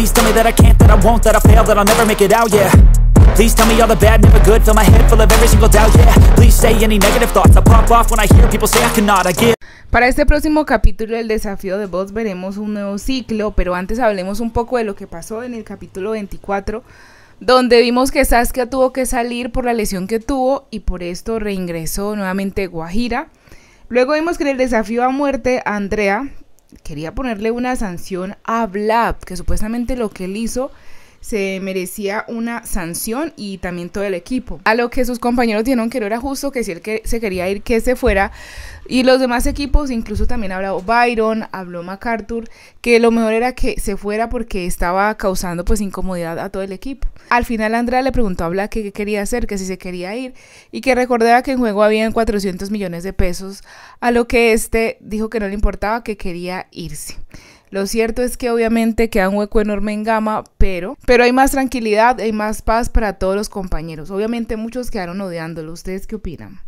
Para este próximo capítulo del desafío de voz veremos un nuevo ciclo, pero antes hablemos un poco de lo que pasó en el capítulo 24 donde vimos que Saskia tuvo que salir por la lesión que tuvo y por esto reingresó nuevamente Guajira. Luego vimos que en el desafío a muerte Andrea quería ponerle una sanción a Blab que supuestamente lo que él hizo se merecía una sanción y también todo el equipo. A lo que sus compañeros dijeron que no era justo, que si él se quería ir, que se fuera. Y los demás equipos, incluso también habló Byron, habló MacArthur, que lo mejor era que se fuera porque estaba causando pues incomodidad a todo el equipo. Al final Andrea le preguntó a Black qué quería hacer, que si se quería ir y que recordaba que en juego habían 400 millones de pesos, a lo que este dijo que no le importaba, que quería irse. Lo cierto es que obviamente queda un hueco enorme en Gama, pero, pero hay más tranquilidad, hay más paz para todos los compañeros. Obviamente muchos quedaron odiándolo. ¿Ustedes qué opinan?